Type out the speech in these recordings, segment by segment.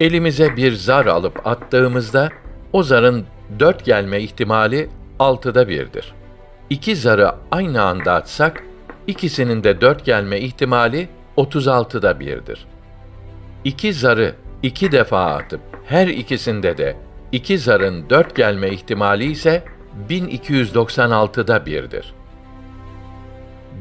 Elimize bir zar alıp attığımızda o zarın dört gelme ihtimali altıda birdir. İki zarı aynı anda atsak ikisinin de dört gelme ihtimali 36'da birdir. İki zarı iki defa atıp her ikisinde de iki zarın dört gelme ihtimali ise 1296'da birdir.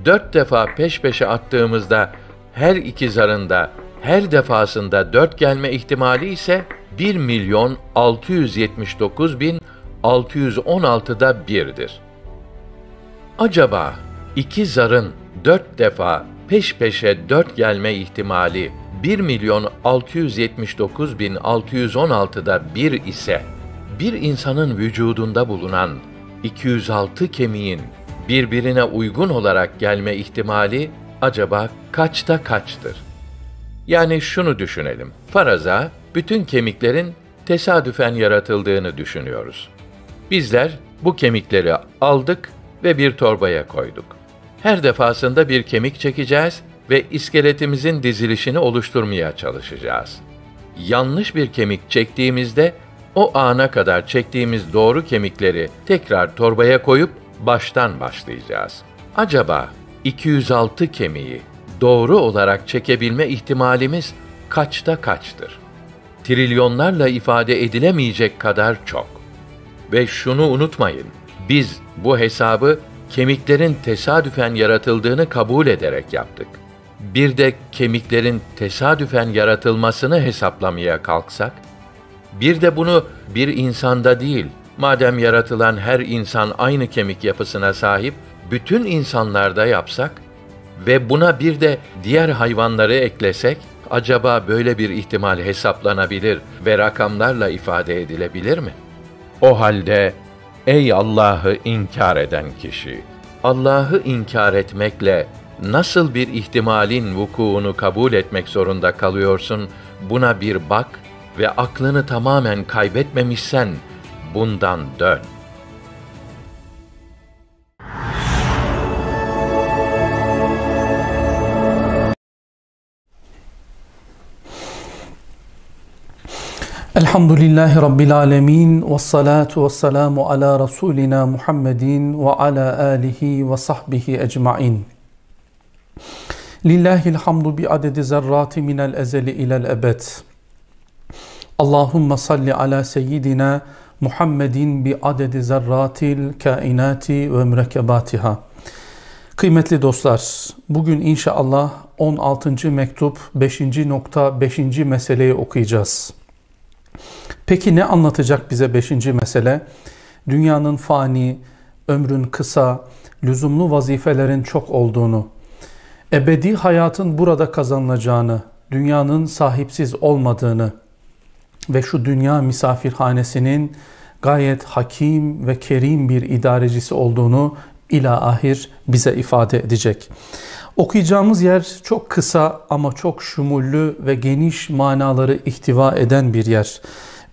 Dört defa peş peşe attığımızda her iki zarında her defasında 4 gelme ihtimali ise 1 milyon 679 bin 616'da 1'dir. Acaba iki zarın 4 defa peş peşe 4 gelme ihtimali 1 milyon 679 bin 616'da 1 ise bir insanın vücudunda bulunan 206 kemiğin birbirine uygun olarak gelme ihtimali acaba kaçta kaçtır? Yani şunu düşünelim. Faraza, bütün kemiklerin tesadüfen yaratıldığını düşünüyoruz. Bizler bu kemikleri aldık ve bir torbaya koyduk. Her defasında bir kemik çekeceğiz ve iskeletimizin dizilişini oluşturmaya çalışacağız. Yanlış bir kemik çektiğimizde o ana kadar çektiğimiz doğru kemikleri tekrar torbaya koyup baştan başlayacağız. Acaba 206 kemiği doğru olarak çekebilme ihtimalimiz kaçta kaçtır? Trilyonlarla ifade edilemeyecek kadar çok. Ve şunu unutmayın, biz bu hesabı kemiklerin tesadüfen yaratıldığını kabul ederek yaptık. Bir de kemiklerin tesadüfen yaratılmasını hesaplamaya kalksak, bir de bunu bir insanda değil, madem yaratılan her insan aynı kemik yapısına sahip, bütün insanlarda yapsak, ve buna bir de diğer hayvanları eklesek acaba böyle bir ihtimal hesaplanabilir ve rakamlarla ifade edilebilir mi? O halde ey Allah'ı inkar eden kişi Allah'ı inkar etmekle nasıl bir ihtimalin vukuunu kabul etmek zorunda kalıyorsun? Buna bir bak ve aklını tamamen kaybetmemişsen bundan dön. Elhamdülillahi Rabbil Alemin ve salatu ve selamu ala Resulina Muhammedin ve ala alihi ve sahbihi ecmain. Lillahil hamdu bi adedi zerrati minel ezeli ilel ebed. Allahümme salli ala seyyidina Muhammedin bi adedi zerratil kainati ve mürekkebatiha. Kıymetli dostlar, bugün inşallah 16. mektup 5. nokta 5. meseleyi okuyacağız. Peki ne anlatacak bize beşinci mesele? Dünyanın fani, ömrün kısa, lüzumlu vazifelerin çok olduğunu, ebedi hayatın burada kazanılacağını, dünyanın sahipsiz olmadığını ve şu dünya misafirhanesinin gayet hakim ve kerim bir idarecisi olduğunu ila ahir bize ifade edecek. Okuyacağımız yer çok kısa ama çok şumullü ve geniş manaları ihtiva eden bir yer.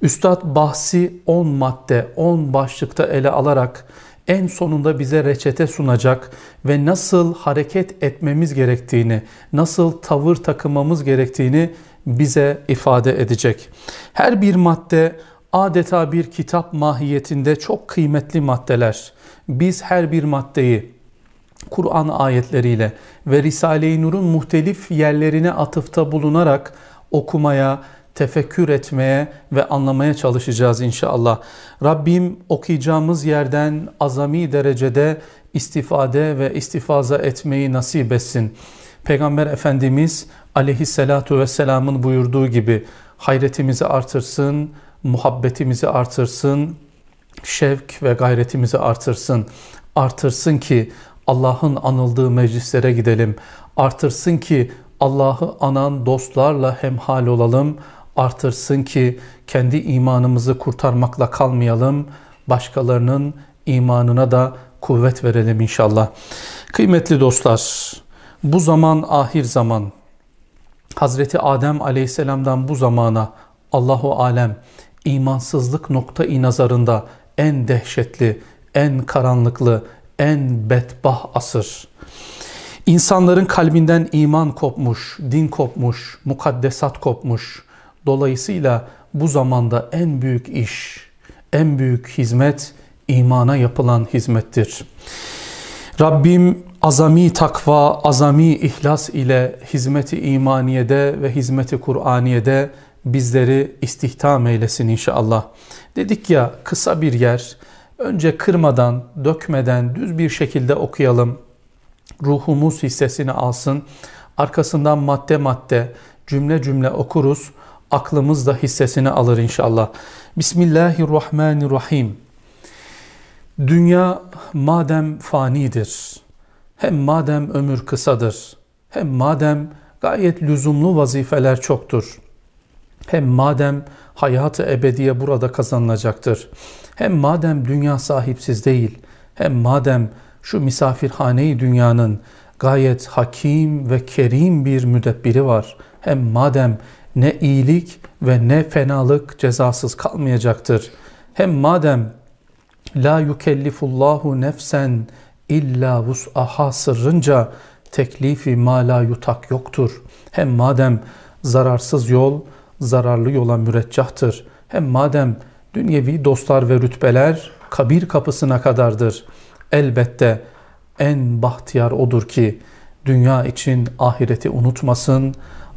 Üstad bahsi 10 madde, 10 başlıkta ele alarak en sonunda bize reçete sunacak ve nasıl hareket etmemiz gerektiğini, nasıl tavır takımamız gerektiğini bize ifade edecek. Her bir madde adeta bir kitap mahiyetinde çok kıymetli maddeler. Biz her bir maddeyi Kur'an ayetleriyle ve Risale-i Nur'un muhtelif yerlerine atıfta bulunarak okumaya, tefekkür etmeye ve anlamaya çalışacağız inşallah. Rabbim okuyacağımız yerden azami derecede istifade ve istifaza etmeyi nasip etsin. Peygamber Efendimiz aleyhissalatu vesselamın buyurduğu gibi hayretimizi artırsın, muhabbetimizi artırsın, şevk ve gayretimizi artırsın. Artırsın ki Allah'ın anıldığı meclislere gidelim. Artırsın ki Allah'ı anan dostlarla hemhal olalım artırsın ki kendi imanımızı kurtarmakla kalmayalım, başkalarının imanına da kuvvet verelim inşallah. Kıymetli dostlar, bu zaman ahir zaman. Hazreti Adem aleyhisselamdan bu zamana Allahu alem imansızlık nokta nazarında en dehşetli, en karanlıklı, en betbah asır. İnsanların kalbinden iman kopmuş, din kopmuş, mukaddesat kopmuş. Dolayısıyla bu zamanda en büyük iş, en büyük hizmet imana yapılan hizmettir. Rabbim azami takva, azami ihlas ile hizmeti imaniyede ve hizmeti Kur'aniyede bizleri istihdam eylesin inşallah. Dedik ya kısa bir yer, önce kırmadan, dökmeden düz bir şekilde okuyalım. Ruhumuz hissesini alsın. Arkasından madde madde, cümle cümle okuruz aklımız da hissesini alır inşallah. Bismillahirrahmanirrahim. Dünya madem fanidir, hem madem ömür kısadır, hem madem gayet lüzumlu vazifeler çoktur, hem madem hayatı ebediye burada kazanılacaktır, hem madem dünya sahipsiz değil, hem madem şu misafirhaneyi dünyanın gayet hakim ve kerim bir müdebbiri var, hem madem ne iyilik ve ne fenalık cezasız kalmayacaktır. Hem madem la yukellifullahu nefsen illa vus'aha sırrınca teklifi ma la yutak yoktur. Hem madem zararsız yol zararlı yola müreccahtır. Hem madem dünyevi dostlar ve rütbeler kabir kapısına kadardır. Elbette en bahtiyar odur ki dünya için ahireti unutmasın.''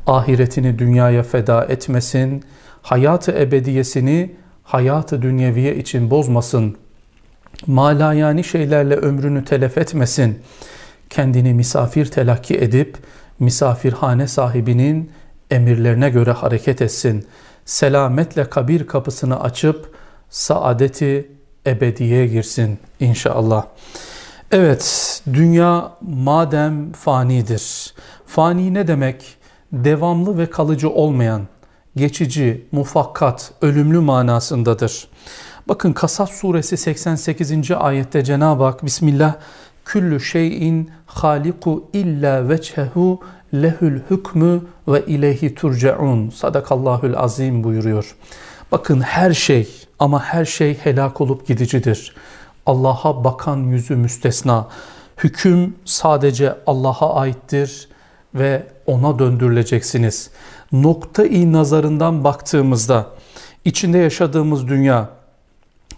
ahiretini dünyaya feda etmesin, hayatı ebediyesini hayatı dünyeviye için bozmasın, malayani şeylerle ömrünü telef etmesin, kendini misafir telakki edip misafirhane sahibinin emirlerine göre hareket etsin, selametle kabir kapısını açıp saadeti ebediye girsin inşallah. Evet, dünya madem fanidir. Fani ne demek? devamlı ve kalıcı olmayan, geçici, mufakkat, ölümlü manasındadır. Bakın Kasas suresi 88. ayette Cenab-ı Hak Bismillah Küllü şeyin haliku illa vechehu lehül hükmü ve ileyhi turcaun. Sadakallahül azim buyuruyor. Bakın her şey ama her şey helak olup gidicidir. Allah'a bakan yüzü müstesna. Hüküm sadece Allah'a aittir ve ona döndürüleceksiniz. Nokta-i nazarından baktığımızda içinde yaşadığımız dünya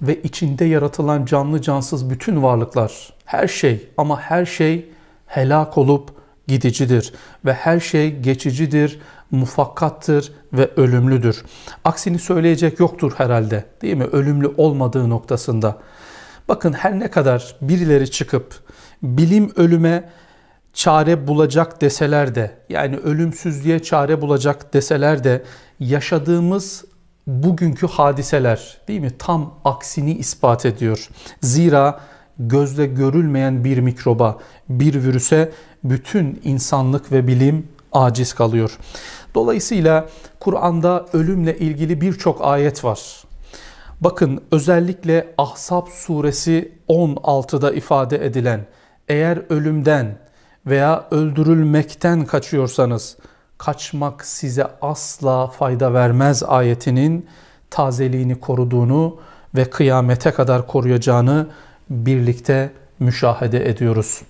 ve içinde yaratılan canlı cansız bütün varlıklar, her şey ama her şey helak olup gidicidir ve her şey geçicidir, mufakkattır ve ölümlüdür. Aksini söyleyecek yoktur herhalde değil mi? Ölümlü olmadığı noktasında. Bakın her ne kadar birileri çıkıp bilim ölüme çare bulacak deseler de yani ölümsüzlüğe çare bulacak deseler de yaşadığımız bugünkü hadiseler değil mi tam aksini ispat ediyor. Zira gözle görülmeyen bir mikroba, bir virüse bütün insanlık ve bilim aciz kalıyor. Dolayısıyla Kur'an'da ölümle ilgili birçok ayet var. Bakın özellikle Ahsap suresi 16'da ifade edilen eğer ölümden veya öldürülmekten kaçıyorsanız kaçmak size asla fayda vermez ayetinin tazeliğini koruduğunu ve kıyamete kadar koruyacağını birlikte müşahede ediyoruz.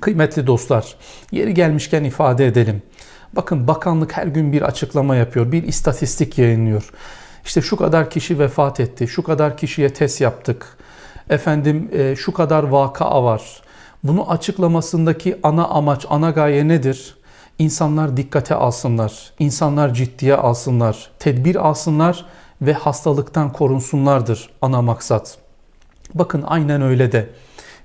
Kıymetli dostlar, yeri gelmişken ifade edelim. Bakın bakanlık her gün bir açıklama yapıyor, bir istatistik yayınlıyor. İşte şu kadar kişi vefat etti, şu kadar kişiye test yaptık. Efendim e, şu kadar vaka var. Bunu açıklamasındaki ana amaç, ana gaye nedir? İnsanlar dikkate alsınlar, insanlar ciddiye alsınlar, tedbir alsınlar ve hastalıktan korunsunlardır ana maksat. Bakın aynen öyle de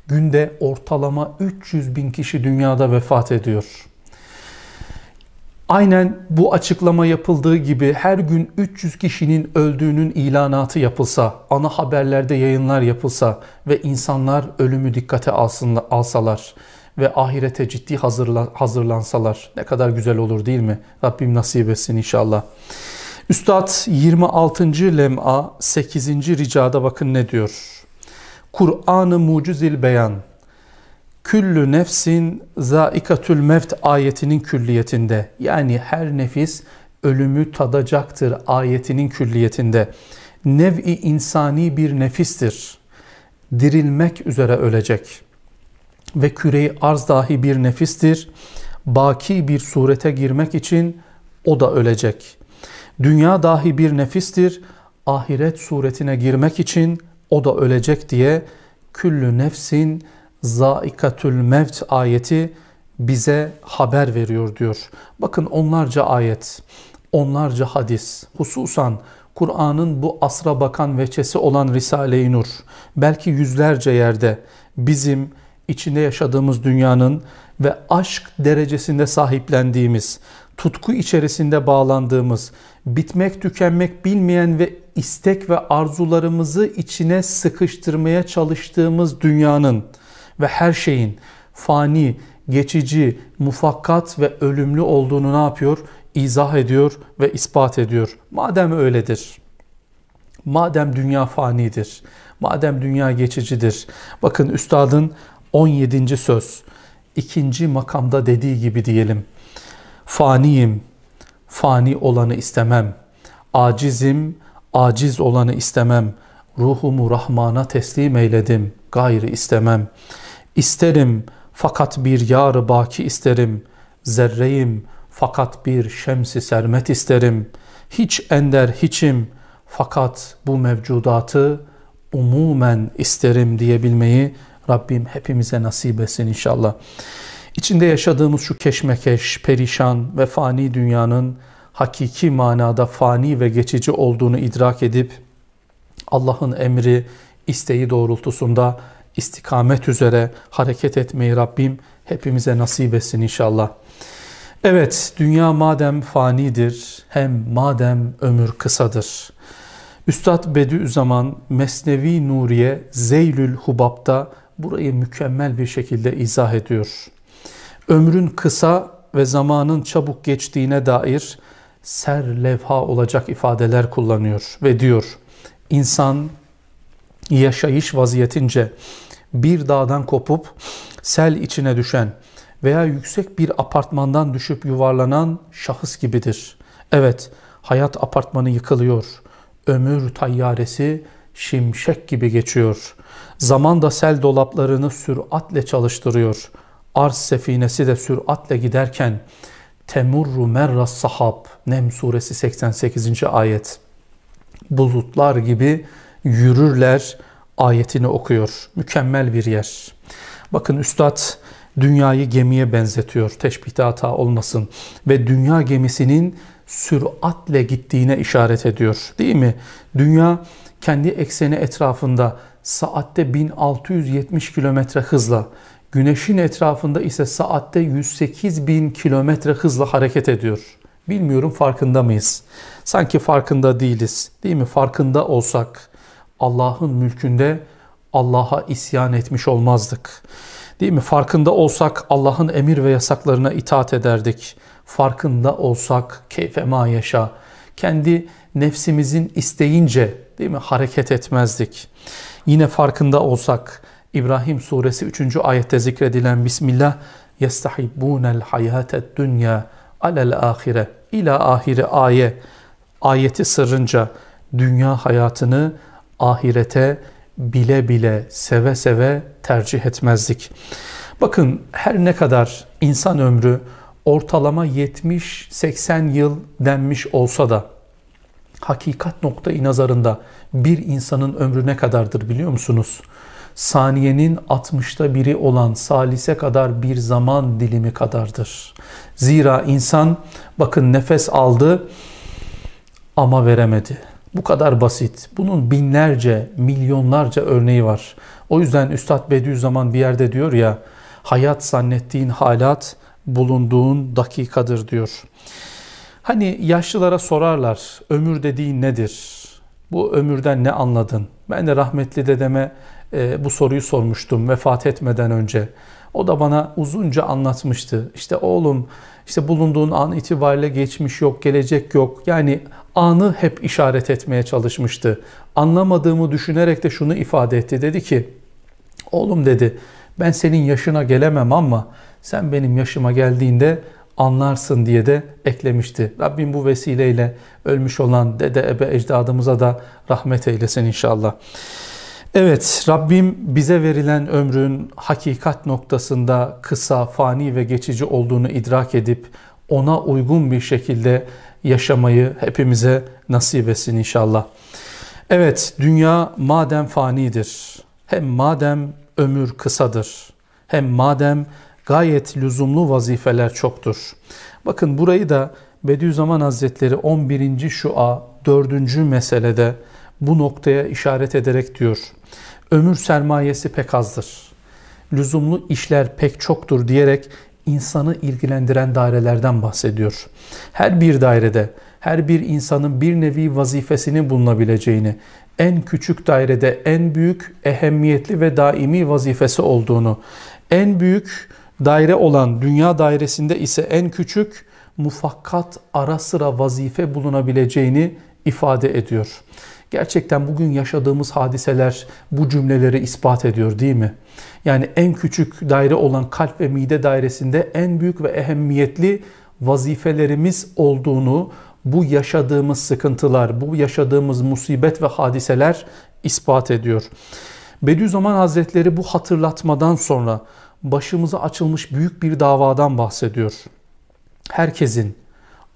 günde ortalama 300 bin kişi dünyada vefat ediyor. Aynen bu açıklama yapıldığı gibi her gün 300 kişinin öldüğünün ilanatı yapılsa, ana haberlerde yayınlar yapılsa ve insanlar ölümü dikkate alsalar ve ahirete ciddi hazırlansalar ne kadar güzel olur değil mi? Rabbim nasip etsin inşallah. Üstad 26. lem'a 8. ricada bakın ne diyor? Kur'an-ı mucizil beyan Küllü nefsin zaikatül mevt ayetinin külliyetinde yani her nefis ölümü tadacaktır ayetinin külliyetinde. Nev'i insani bir nefistir. Dirilmek üzere ölecek. Ve küreyi arz dahi bir nefistir. Baki bir surete girmek için o da ölecek. Dünya dahi bir nefistir. Ahiret suretine girmek için o da ölecek diye küllü nefsin zaikatül mevt ayeti bize haber veriyor diyor. Bakın onlarca ayet, onlarca hadis, hususan Kur'an'ın bu asra bakan veçesi olan Risale-i Nur, belki yüzlerce yerde bizim içinde yaşadığımız dünyanın ve aşk derecesinde sahiplendiğimiz, tutku içerisinde bağlandığımız, bitmek tükenmek bilmeyen ve istek ve arzularımızı içine sıkıştırmaya çalıştığımız dünyanın ve her şeyin fani, geçici, mufakkat ve ölümlü olduğunu ne yapıyor? İzah ediyor ve ispat ediyor. Madem öyledir, madem dünya fanidir, madem dünya geçicidir. Bakın üstadın 17. söz, ikinci makamda dediği gibi diyelim. Faniyim, fani olanı istemem. Acizim, aciz olanı istemem. Ruhumu Rahman'a teslim eyledim, gayrı istemem.'' İsterim fakat bir yar baki isterim. Zerreyim fakat bir şemsi sermet isterim. Hiç ender hiçim fakat bu mevcudatı umumen isterim diyebilmeyi Rabbim hepimize nasip etsin inşallah. İçinde yaşadığımız şu keşmekeş, perişan ve fani dünyanın hakiki manada fani ve geçici olduğunu idrak edip Allah'ın emri, isteği doğrultusunda istikamet üzere hareket etmeyi Rabbim hepimize nasip etsin inşallah. Evet, dünya madem fanidir, hem madem ömür kısadır. Üstad Bediüzzaman Mesnevi Nuriye Zeylül Hubab'da burayı mükemmel bir şekilde izah ediyor. Ömrün kısa ve zamanın çabuk geçtiğine dair serlevha olacak ifadeler kullanıyor ve diyor. İnsan yaşayış vaziyetince bir dağdan kopup sel içine düşen veya yüksek bir apartmandan düşüp yuvarlanan şahıs gibidir. Evet, hayat apartmanı yıkılıyor. Ömür tayyaresi şimşek gibi geçiyor. Zaman da sel dolaplarını süratle çalıştırıyor. Arz sefinesi de süratle giderken Temurru merra sahab Nem suresi 88. ayet. Bulutlar gibi yürürler ayetini okuyor. Mükemmel bir yer. Bakın Üstad dünyayı gemiye benzetiyor. Teşbihte hata olmasın. Ve dünya gemisinin süratle gittiğine işaret ediyor. Değil mi? Dünya kendi ekseni etrafında saatte 1670 kilometre hızla, güneşin etrafında ise saatte 108 bin kilometre hızla hareket ediyor. Bilmiyorum farkında mıyız? Sanki farkında değiliz. Değil mi? Farkında olsak Allah'ın mülkünde Allah'a isyan etmiş olmazdık. Değil mi? Farkında olsak Allah'ın emir ve yasaklarına itaat ederdik. Farkında olsak keyfe ma yaşa. Kendi nefsimizin isteyince değil mi hareket etmezdik. Yine farkında olsak İbrahim suresi 3. ayette zikredilen Bismillah yestahibbunel hayatet dünya alel ahire ila ahire ayet, ayeti sırrınca dünya hayatını ahirete bile bile seve seve tercih etmezdik. Bakın her ne kadar insan ömrü ortalama 70-80 yıl denmiş olsa da hakikat noktayı nazarında bir insanın ömrü ne kadardır biliyor musunuz? Saniyenin 60'ta biri olan salise kadar bir zaman dilimi kadardır. Zira insan bakın nefes aldı ama veremedi. Bu kadar basit. Bunun binlerce, milyonlarca örneği var. O yüzden Üstad Bediüzzaman bir yerde diyor ya, hayat zannettiğin halat bulunduğun dakikadır diyor. Hani yaşlılara sorarlar, ömür dediğin nedir? Bu ömürden ne anladın? Ben de rahmetli dedeme e, bu soruyu sormuştum vefat etmeden önce. O da bana uzunca anlatmıştı. İşte oğlum işte bulunduğun an itibariyle geçmiş yok, gelecek yok. Yani anı hep işaret etmeye çalışmıştı. Anlamadığımı düşünerek de şunu ifade etti. Dedi ki, oğlum dedi ben senin yaşına gelemem ama sen benim yaşıma geldiğinde anlarsın diye de eklemişti. Rabbim bu vesileyle ölmüş olan dede ebe ecdadımıza da rahmet eylesin inşallah. Evet, Rabbim bize verilen ömrün hakikat noktasında kısa, fani ve geçici olduğunu idrak edip ona uygun bir şekilde yaşamayı hepimize nasip etsin inşallah. Evet, dünya madem fanidir, hem madem ömür kısadır, hem madem gayet lüzumlu vazifeler çoktur. Bakın burayı da Bediüzzaman Hazretleri 11. şua 4. meselede bu noktaya işaret ederek diyor ömür sermayesi pek azdır. Lüzumlu işler pek çoktur diyerek insanı ilgilendiren dairelerden bahsediyor. Her bir dairede her bir insanın bir nevi vazifesini bulunabileceğini, en küçük dairede en büyük, ehemmiyetli ve daimi vazifesi olduğunu, en büyük daire olan dünya dairesinde ise en küçük, mufakkat ara sıra vazife bulunabileceğini ifade ediyor. Gerçekten bugün yaşadığımız hadiseler bu cümleleri ispat ediyor değil mi? Yani en küçük daire olan kalp ve mide dairesinde en büyük ve ehemmiyetli vazifelerimiz olduğunu bu yaşadığımız sıkıntılar, bu yaşadığımız musibet ve hadiseler ispat ediyor. Bediüzzaman Hazretleri bu hatırlatmadan sonra başımıza açılmış büyük bir davadan bahsediyor. Herkesin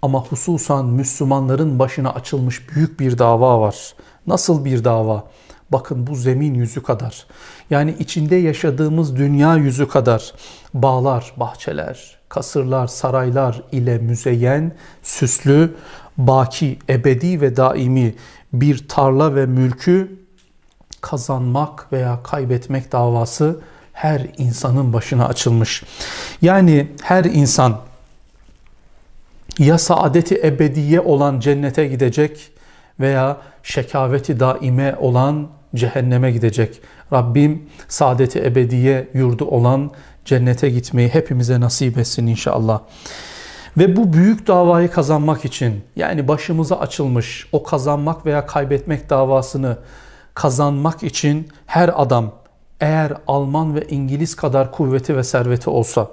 ama hususan Müslümanların başına açılmış büyük bir dava var. Nasıl bir dava? Bakın bu zemin yüzü kadar. Yani içinde yaşadığımız dünya yüzü kadar bağlar, bahçeler, kasırlar, saraylar ile müzeyen, süslü, baki, ebedi ve daimi bir tarla ve mülkü kazanmak veya kaybetmek davası her insanın başına açılmış. Yani her insan ya saadeti ebediye olan cennete gidecek veya şekaveti daime olan cehenneme gidecek. Rabbim saadeti ebediye yurdu olan cennete gitmeyi hepimize nasip etsin inşallah. Ve bu büyük davayı kazanmak için yani başımıza açılmış o kazanmak veya kaybetmek davasını kazanmak için her adam eğer Alman ve İngiliz kadar kuvveti ve serveti olsa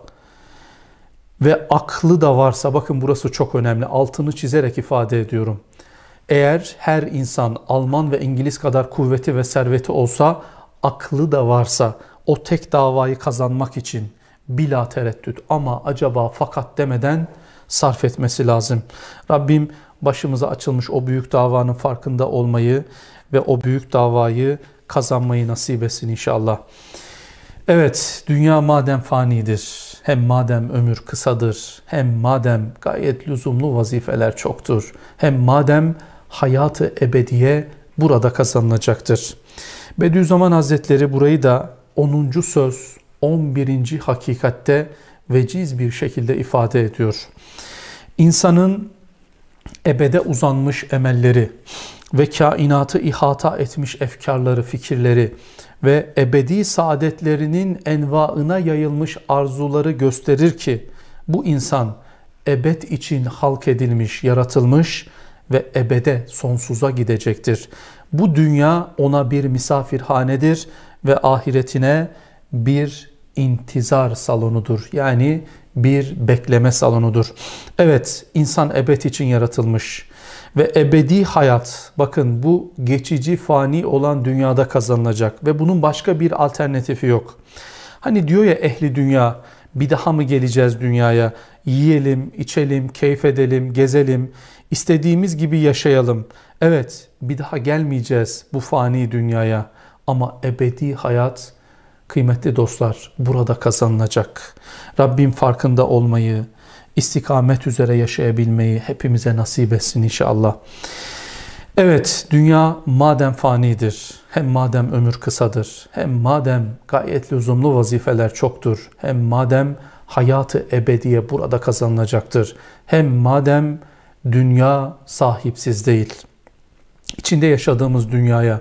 ve aklı da varsa bakın burası çok önemli altını çizerek ifade ediyorum. Eğer her insan Alman ve İngiliz kadar kuvveti ve serveti olsa aklı da varsa o tek davayı kazanmak için bila tereddüt ama acaba fakat demeden sarf etmesi lazım. Rabbim başımıza açılmış o büyük davanın farkında olmayı ve o büyük davayı kazanmayı nasip etsin inşallah. Evet dünya madem fanidir hem madem ömür kısadır, hem madem gayet lüzumlu vazifeler çoktur, hem madem hayatı ebediye burada kazanılacaktır. Bediüzzaman Hazretleri burayı da 10. söz 11. hakikatte veciz bir şekilde ifade ediyor. İnsanın ebede uzanmış emelleri, ve kainatı ihata etmiş efkarları, fikirleri ve ebedi saadetlerinin envaına yayılmış arzuları gösterir ki bu insan ebed için halk edilmiş, yaratılmış ve ebede sonsuza gidecektir. Bu dünya ona bir misafirhanedir ve ahiretine bir intizar salonudur. Yani bir bekleme salonudur. Evet, insan ebed için yaratılmış ve ebedi hayat bakın bu geçici fani olan dünyada kazanılacak ve bunun başka bir alternatifi yok. Hani diyor ya ehli dünya bir daha mı geleceğiz dünyaya? Yiyelim, içelim, keyif edelim, gezelim, istediğimiz gibi yaşayalım. Evet, bir daha gelmeyeceğiz bu fani dünyaya ama ebedi hayat kıymetli dostlar burada kazanılacak. Rabbim farkında olmayı, istikamet üzere yaşayabilmeyi hepimize nasip etsin inşallah. Evet, dünya madem fanidir, hem madem ömür kısadır, hem madem gayet lüzumlu vazifeler çoktur, hem madem hayatı ebediye burada kazanılacaktır, hem madem dünya sahipsiz değil, içinde yaşadığımız dünyaya,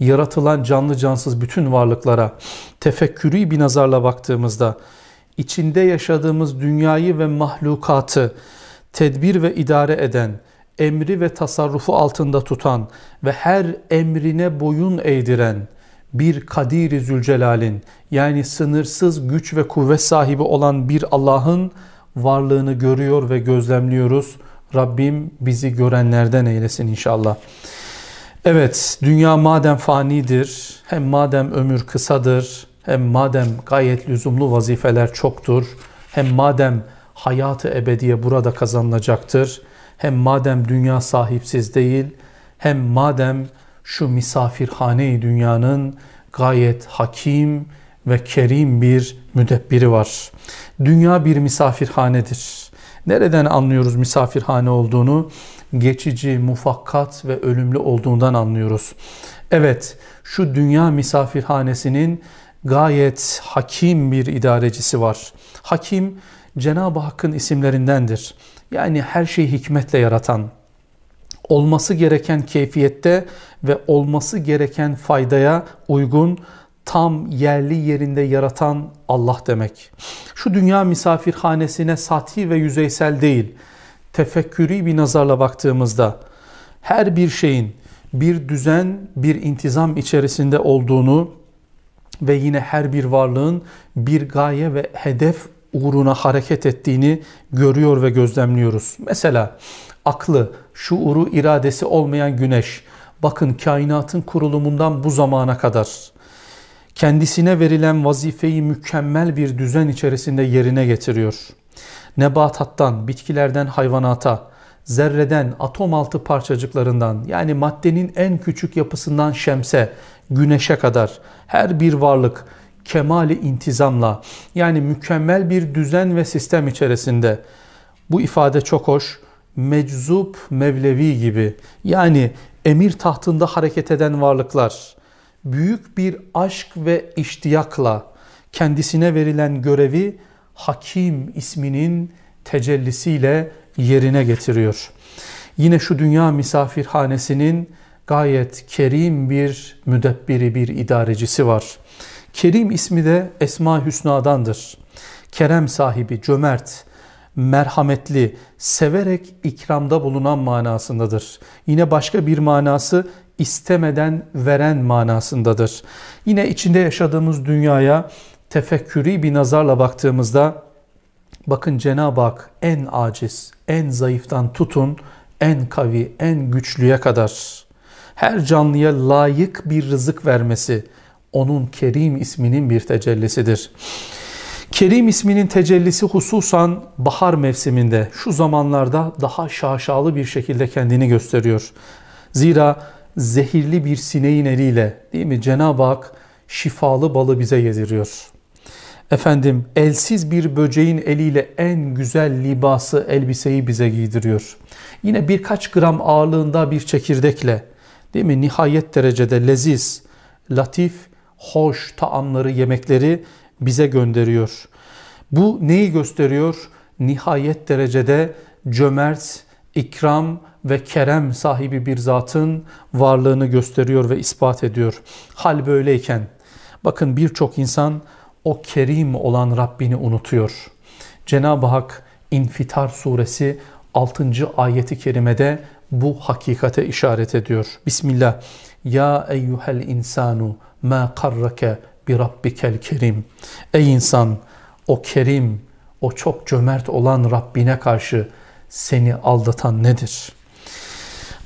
yaratılan canlı cansız bütün varlıklara tefekkürü bir nazarla baktığımızda içinde yaşadığımız dünyayı ve mahlukatı tedbir ve idare eden, emri ve tasarrufu altında tutan ve her emrine boyun eğdiren bir Kadir-i Zülcelal'in yani sınırsız güç ve kuvvet sahibi olan bir Allah'ın varlığını görüyor ve gözlemliyoruz. Rabbim bizi görenlerden eylesin inşallah. Evet, dünya madem fanidir, hem madem ömür kısadır, hem madem gayet lüzumlu vazifeler çoktur, hem madem hayatı ebediye burada kazanılacaktır, hem madem dünya sahipsiz değil, hem madem şu misafirhane-i dünyanın gayet hakim ve kerim bir müdebbiri var. Dünya bir misafirhanedir. Nereden anlıyoruz misafirhane olduğunu? Geçici, mufakkat ve ölümlü olduğundan anlıyoruz. Evet, şu dünya misafirhanesinin gayet hakim bir idarecisi var. Hakim Cenab-ı Hakk'ın isimlerindendir. Yani her şeyi hikmetle yaratan, olması gereken keyfiyette ve olması gereken faydaya uygun tam yerli yerinde yaratan Allah demek. Şu dünya misafirhanesine sati ve yüzeysel değil, tefekkürü bir nazarla baktığımızda her bir şeyin bir düzen, bir intizam içerisinde olduğunu ve yine her bir varlığın bir gaye ve hedef uğruna hareket ettiğini görüyor ve gözlemliyoruz. Mesela aklı, şuuru, iradesi olmayan güneş. Bakın kainatın kurulumundan bu zamana kadar kendisine verilen vazifeyi mükemmel bir düzen içerisinde yerine getiriyor. Nebatattan, bitkilerden hayvanata, zerreden, atom altı parçacıklarından yani maddenin en küçük yapısından şemse, güneşe kadar her bir varlık kemali intizamla yani mükemmel bir düzen ve sistem içerisinde bu ifade çok hoş meczup mevlevi gibi yani emir tahtında hareket eden varlıklar büyük bir aşk ve iştiyakla kendisine verilen görevi Hakim isminin tecellisiyle yerine getiriyor. Yine şu dünya misafirhanesinin gayet kerim bir müdebbiri, bir idarecisi var. Kerim ismi de Esma Hüsna'dandır. Kerem sahibi, cömert, merhametli, severek ikramda bulunan manasındadır. Yine başka bir manası istemeden veren manasındadır. Yine içinde yaşadığımız dünyaya tefekkürü bir nazarla baktığımızda bakın Cenab-ı Hak en aciz, en zayıftan tutun en kavi, en güçlüye kadar her canlıya layık bir rızık vermesi onun Kerim isminin bir tecellisidir. Kerim isminin tecellisi hususan bahar mevsiminde şu zamanlarda daha şaşalı bir şekilde kendini gösteriyor. Zira zehirli bir sineğin eliyle değil mi Cenab-ı Hak şifalı balı bize yediriyor efendim elsiz bir böceğin eliyle en güzel libası, elbiseyi bize giydiriyor. Yine birkaç gram ağırlığında bir çekirdekle değil mi nihayet derecede leziz, latif, hoş taamları, yemekleri bize gönderiyor. Bu neyi gösteriyor? Nihayet derecede cömert, ikram ve kerem sahibi bir zatın varlığını gösteriyor ve ispat ediyor. Hal böyleyken bakın birçok insan o kerim olan Rabbini unutuyor. Cenab-ı Hak İnfitar suresi 6. ayeti kerimede bu hakikate işaret ediyor. Bismillah. Ya eyyuhel insanu ma karrake bi rabbikel kerim. Ey insan o kerim, o çok cömert olan Rabbine karşı seni aldatan nedir?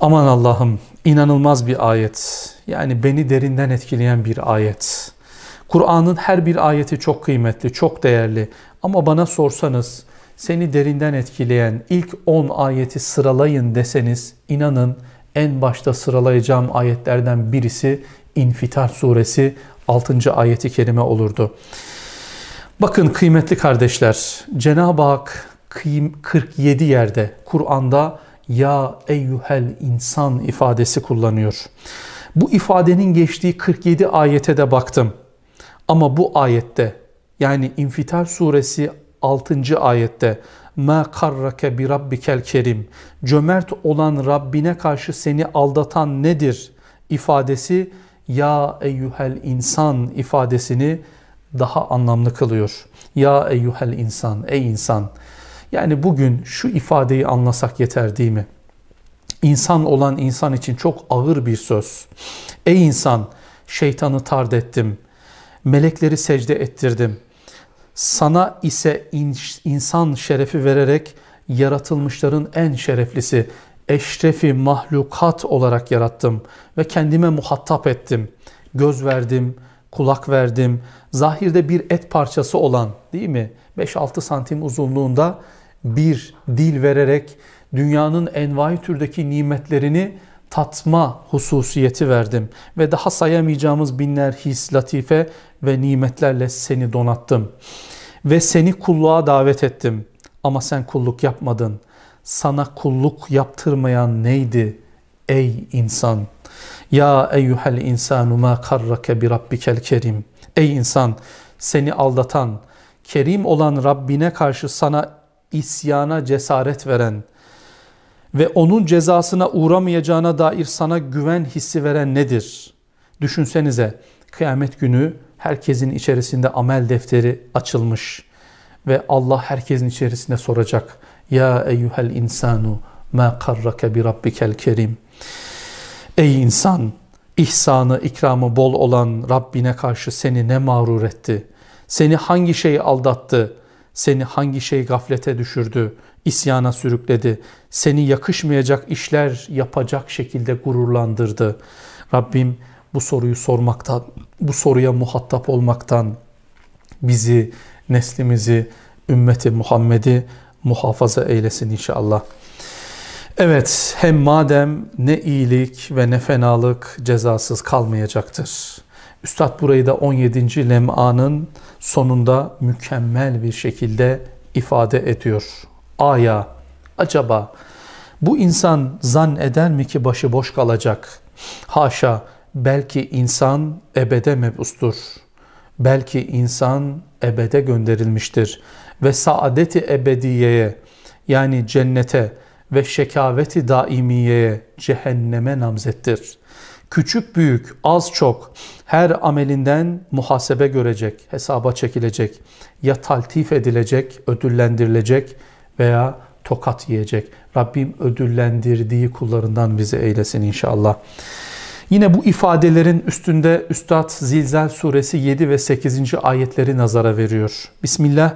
Aman Allah'ım inanılmaz bir ayet. Yani beni derinden etkileyen bir ayet. Kur'an'ın her bir ayeti çok kıymetli, çok değerli. Ama bana sorsanız seni derinden etkileyen ilk 10 ayeti sıralayın deseniz inanın en başta sıralayacağım ayetlerden birisi İnfitar suresi 6. ayeti kerime olurdu. Bakın kıymetli kardeşler Cenab-ı Hak 47 yerde Kur'an'da ya eyyuhel insan ifadesi kullanıyor. Bu ifadenin geçtiği 47 ayete de baktım. Ama bu ayette yani İnfitar suresi 6. ayette مَا قَرَّكَ بِرَبِّكَ kerim Cömert olan Rabbine karşı seni aldatan nedir? ifadesi ya eyyuhel insan ifadesini daha anlamlı kılıyor. Ya eyyuhel insan, ey insan. Yani bugün şu ifadeyi anlasak yeter değil mi? İnsan olan insan için çok ağır bir söz. Ey insan, şeytanı tard ettim.'' melekleri secde ettirdim. Sana ise insan şerefi vererek yaratılmışların en şereflisi, eşrefi mahlukat olarak yarattım ve kendime muhatap ettim. Göz verdim, kulak verdim. Zahirde bir et parçası olan değil mi? 5-6 santim uzunluğunda bir dil vererek dünyanın envai türdeki nimetlerini tatma hususiyeti verdim ve daha sayamayacağımız binler his, latife ve nimetlerle seni donattım. Ve seni kulluğa davet ettim ama sen kulluk yapmadın. Sana kulluk yaptırmayan neydi ey insan? Ya eyyuhel insanu ma karrake bi rabbikel kerim. Ey insan seni aldatan, kerim olan Rabbine karşı sana isyana cesaret veren, ve onun cezasına uğramayacağına dair sana güven hissi veren nedir? Düşünsenize kıyamet günü herkesin içerisinde amel defteri açılmış ve Allah herkesin içerisinde soracak. Ya eyyuhel insanu ma karrake bi rabbikel kerim. Ey insan ihsanı ikramı bol olan Rabbine karşı seni ne mağrur etti? Seni hangi şey aldattı? Seni hangi şey gaflete düşürdü, isyana sürükledi, seni yakışmayacak işler yapacak şekilde gururlandırdı. Rabbim bu soruyu sormaktan, bu soruya muhatap olmaktan bizi, neslimizi, ümmeti Muhammed'i muhafaza eylesin inşallah. Evet, hem madem ne iyilik ve ne fenalık cezasız kalmayacaktır. Üstad burayı da 17. lem'anın sonunda mükemmel bir şekilde ifade ediyor. Aya acaba bu insan zan eder mi ki başı boş kalacak? Haşa belki insan ebede mebustur. Belki insan ebede gönderilmiştir ve saadeti ebediyeye yani cennete ve şekaveti daimiyeye cehenneme namzettir.'' küçük büyük, az çok her amelinden muhasebe görecek, hesaba çekilecek, ya taltif edilecek, ödüllendirilecek veya tokat yiyecek. Rabbim ödüllendirdiği kullarından bizi eylesin inşallah. Yine bu ifadelerin üstünde Üstad Zilzel suresi 7 ve 8. ayetleri nazara veriyor. Bismillah.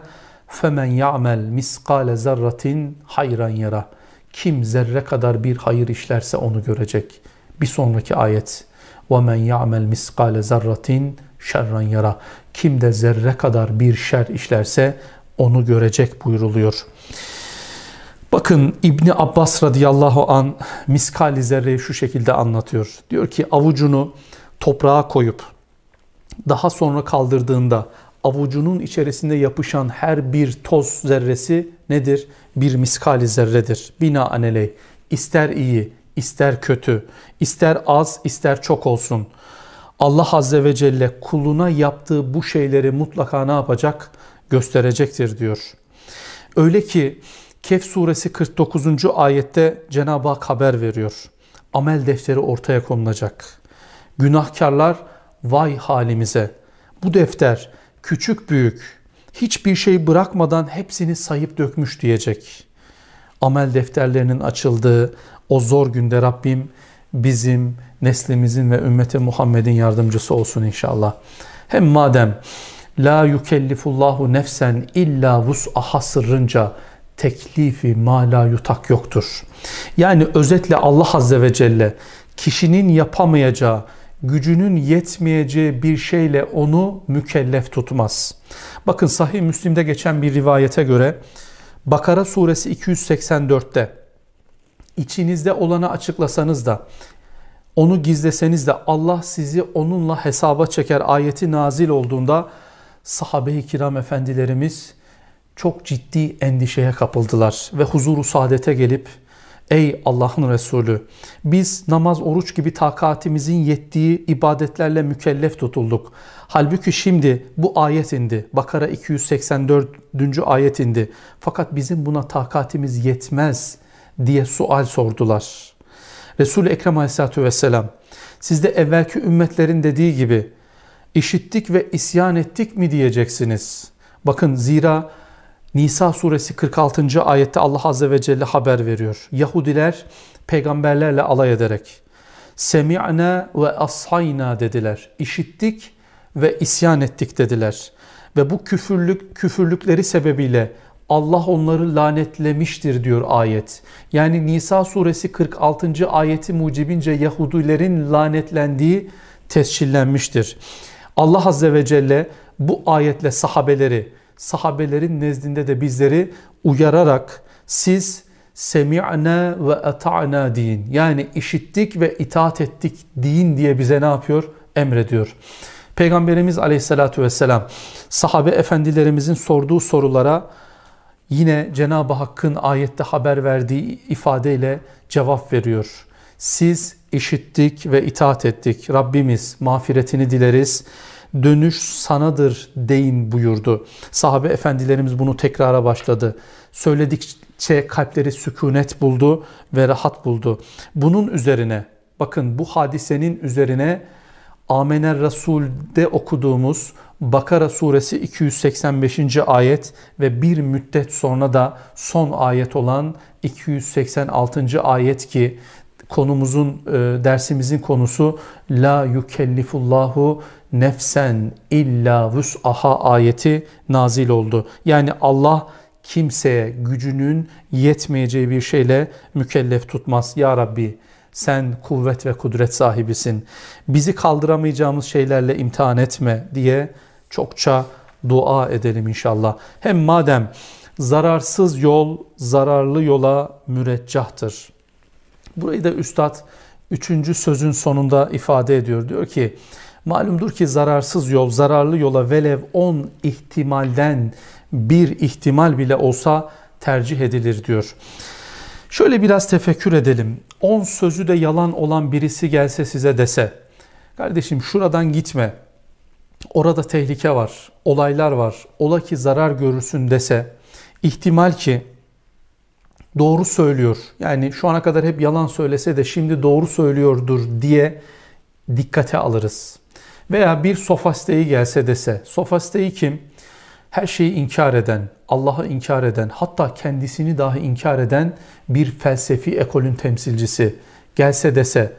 Femen ya'mel miskale zerratin hayran yara. Kim zerre kadar bir hayır işlerse onu görecek. Bir sonraki ayet. وَمَنْ يَعْمَلْ مِسْقَالَ زَرَّةٍ şerran yara. Kim de zerre kadar bir şer işlerse onu görecek buyruluyor. Bakın İbni Abbas radıyallahu an miskali zerreyi şu şekilde anlatıyor. Diyor ki avucunu toprağa koyup daha sonra kaldırdığında avucunun içerisinde yapışan her bir toz zerresi nedir? Bir miskali zerredir. Binaenaleyh ister iyi ister kötü, ister az, ister çok olsun. Allah Azze ve Celle kuluna yaptığı bu şeyleri mutlaka ne yapacak? Gösterecektir diyor. Öyle ki Kehf suresi 49. ayette Cenab-ı Hak haber veriyor. Amel defteri ortaya konulacak. Günahkarlar vay halimize. Bu defter küçük büyük hiçbir şey bırakmadan hepsini sayıp dökmüş diyecek amel defterlerinin açıldığı o zor günde Rabbim bizim neslimizin ve ümmeti Muhammed'in yardımcısı olsun inşallah. Hem madem la yukellifullahu nefsen illa vus'aha sırrınca teklifi ma la yutak yoktur. Yani özetle Allah Azze ve Celle kişinin yapamayacağı, gücünün yetmeyeceği bir şeyle onu mükellef tutmaz. Bakın Sahih Müslim'de geçen bir rivayete göre Bakara suresi 284'te içinizde olanı açıklasanız da onu gizleseniz de Allah sizi onunla hesaba çeker ayeti nazil olduğunda sahabe-i kiram efendilerimiz çok ciddi endişeye kapıldılar ve huzuru saadete gelip Ey Allah'ın Resulü biz namaz oruç gibi takatimizin yettiği ibadetlerle mükellef tutulduk. Halbuki şimdi bu ayet indi. Bakara 284. ayet indi. Fakat bizim buna takatimiz yetmez diye sual sordular. Resul-i Ekrem Aleyhisselatü Vesselam sizde evvelki ümmetlerin dediği gibi işittik ve isyan ettik mi diyeceksiniz. Bakın zira Nisa suresi 46. ayette Allah Azze ve Celle haber veriyor. Yahudiler peygamberlerle alay ederek semi'na ve ashayna dediler. İşittik ve isyan ettik dediler. Ve bu küfürlük küfürlükleri sebebiyle Allah onları lanetlemiştir diyor ayet. Yani Nisa suresi 46. ayeti mucibince Yahudilerin lanetlendiği tescillenmiştir. Allah Azze ve Celle bu ayetle sahabeleri sahabelerin nezdinde de bizleri uyararak siz semi'ne ve ata'na din yani işittik ve itaat ettik din diye bize ne yapıyor? Emrediyor. Peygamberimiz aleyhissalatü vesselam sahabe efendilerimizin sorduğu sorulara yine Cenab-ı Hakk'ın ayette haber verdiği ifadeyle cevap veriyor. Siz işittik ve itaat ettik. Rabbimiz mağfiretini dileriz dönüş sanadır deyin buyurdu. Sahabe efendilerimiz bunu tekrara başladı. Söyledikçe kalpleri sükunet buldu ve rahat buldu. Bunun üzerine bakın bu hadisenin üzerine Amener Resul'de okuduğumuz Bakara suresi 285. ayet ve bir müddet sonra da son ayet olan 286. ayet ki konumuzun, e, dersimizin konusu La yukellifullahu nefsen illa vus'aha ayeti nazil oldu. Yani Allah kimseye gücünün yetmeyeceği bir şeyle mükellef tutmaz. Ya Rabbi sen kuvvet ve kudret sahibisin. Bizi kaldıramayacağımız şeylerle imtihan etme diye çokça dua edelim inşallah. Hem madem zararsız yol zararlı yola müreccahtır. Burayı da Üstad üçüncü sözün sonunda ifade ediyor. Diyor ki malumdur ki zararsız yol zararlı yola velev 10 ihtimalden bir ihtimal bile olsa tercih edilir diyor. Şöyle biraz tefekkür edelim. 10 sözü de yalan olan birisi gelse size dese kardeşim şuradan gitme orada tehlike var olaylar var ola ki zarar görürsün dese ihtimal ki doğru söylüyor. Yani şu ana kadar hep yalan söylese de şimdi doğru söylüyordur diye dikkate alırız. Veya bir sofasteyi gelse dese, sofasteyi kim? Her şeyi inkar eden, Allah'ı inkar eden, hatta kendisini dahi inkar eden bir felsefi ekolün temsilcisi gelse dese,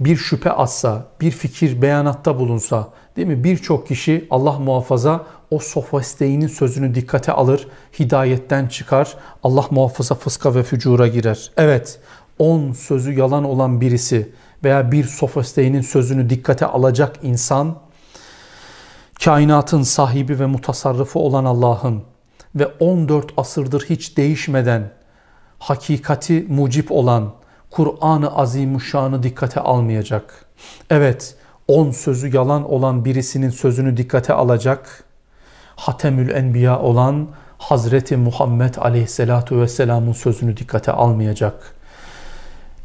bir şüphe atsa, bir fikir beyanatta bulunsa, değil mi? Birçok kişi Allah muhafaza o sofisteğinin sözünü dikkate alır, hidayetten çıkar. Allah muhafaza fıska ve fücura girer. Evet, on sözü yalan olan birisi veya bir sofisteğinin sözünü dikkate alacak insan, kainatın sahibi ve mutasarrıfı olan Allah'ın ve 14 asırdır hiç değişmeden hakikati mucip olan Kur'an-ı Azimuşşan'ı dikkate almayacak. Evet, on sözü yalan olan birisinin sözünü dikkate alacak, Hatemül Enbiya olan Hazreti Muhammed Aleyhisselatu Vesselam'ın sözünü dikkate almayacak.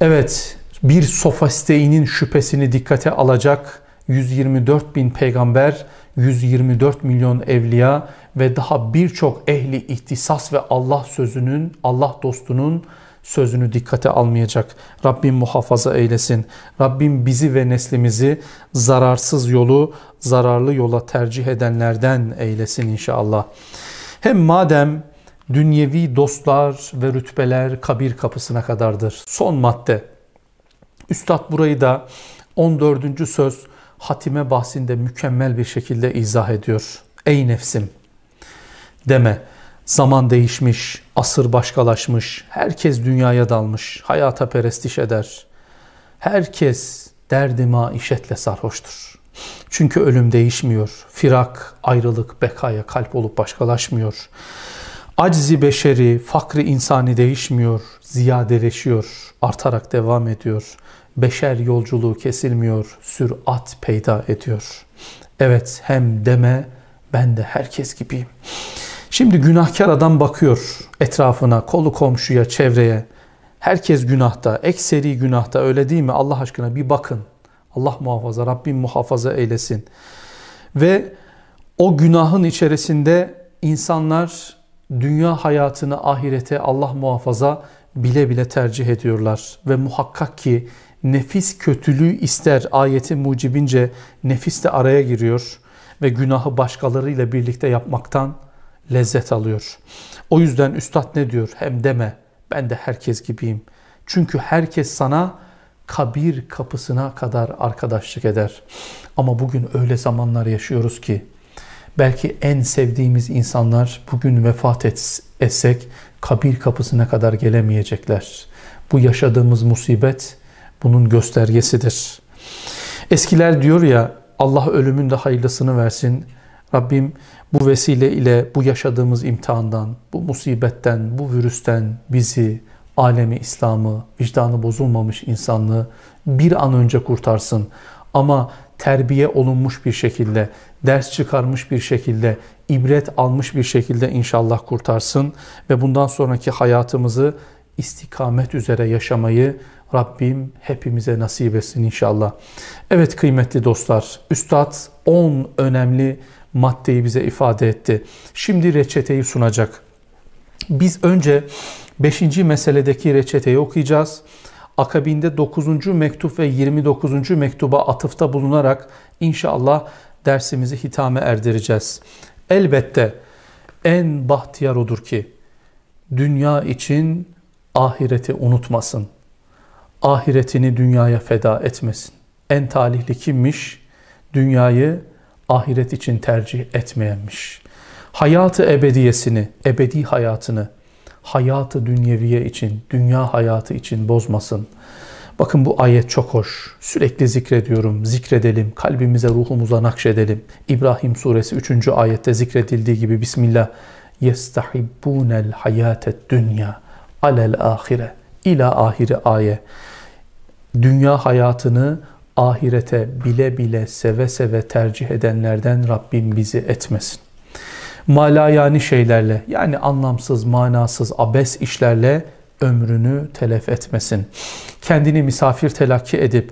Evet, bir sofasteğinin şüphesini dikkate alacak 124 bin peygamber, 124 milyon evliya ve daha birçok ehli ihtisas ve Allah sözünün, Allah dostunun sözünü dikkate almayacak. Rabbim muhafaza eylesin. Rabbim bizi ve neslimizi zararsız yolu, zararlı yola tercih edenlerden eylesin inşallah. Hem madem dünyevi dostlar ve rütbeler kabir kapısına kadardır. Son madde. Üstad burayı da 14. söz hatime bahsinde mükemmel bir şekilde izah ediyor. Ey nefsim deme Zaman değişmiş, asır başkalaşmış, herkes dünyaya dalmış, hayata perestiş eder. Herkes derdima işetle sarhoştur. Çünkü ölüm değişmiyor. Firak, ayrılık, bekaya kalp olup başkalaşmıyor. Aczi beşeri, fakri insani değişmiyor, ziyadeleşiyor, artarak devam ediyor. Beşer yolculuğu kesilmiyor, sürat peyda ediyor. Evet hem deme ben de herkes gibiyim. Şimdi günahkar adam bakıyor etrafına, kolu komşuya, çevreye. Herkes günahta, ekseri günahta öyle değil mi? Allah aşkına bir bakın. Allah muhafaza, Rabbim muhafaza eylesin. Ve o günahın içerisinde insanlar dünya hayatını ahirete Allah muhafaza bile bile tercih ediyorlar. Ve muhakkak ki nefis kötülüğü ister ayeti mucibince nefis de araya giriyor ve günahı başkalarıyla birlikte yapmaktan lezzet alıyor. O yüzden üstad ne diyor? Hem deme ben de herkes gibiyim. Çünkü herkes sana kabir kapısına kadar arkadaşlık eder. Ama bugün öyle zamanlar yaşıyoruz ki belki en sevdiğimiz insanlar bugün vefat etsek kabir kapısına kadar gelemeyecekler. Bu yaşadığımız musibet bunun göstergesidir. Eskiler diyor ya Allah ölümün de hayırlısını versin. Rabbim bu vesile ile bu yaşadığımız imtihandan, bu musibetten, bu virüsten bizi, alemi İslam'ı, vicdanı bozulmamış insanlığı bir an önce kurtarsın. Ama terbiye olunmuş bir şekilde, ders çıkarmış bir şekilde, ibret almış bir şekilde inşallah kurtarsın ve bundan sonraki hayatımızı istikamet üzere yaşamayı Rabbim hepimize nasip etsin inşallah. Evet kıymetli dostlar, Üstad 10 önemli maddeyi bize ifade etti. Şimdi reçeteyi sunacak. Biz önce 5. meseledeki reçeteyi okuyacağız. Akabinde 9. mektup ve 29. mektuba atıfta bulunarak inşallah dersimizi hitame erdireceğiz. Elbette en bahtiyar odur ki dünya için ahireti unutmasın. Ahiretini dünyaya feda etmesin. En talihli kimmiş? Dünyayı ahiret için tercih etmeyenmiş. Hayatı ebediyesini, ebedi hayatını, hayatı dünyeviye için, dünya hayatı için bozmasın. Bakın bu ayet çok hoş. Sürekli zikrediyorum, zikredelim, kalbimize, ruhumuza nakşedelim. İbrahim suresi 3. ayette zikredildiği gibi Bismillah. يَسْتَحِبُّونَ الْحَيَاتَ الدُّنْيَا عَلَى الْآخِرَةِ İlâ ahire ayet. Dünya hayatını ahirete bile bile seve seve tercih edenlerden Rabbim bizi etmesin. Malayani şeylerle yani anlamsız, manasız, abes işlerle ömrünü telef etmesin. Kendini misafir telakki edip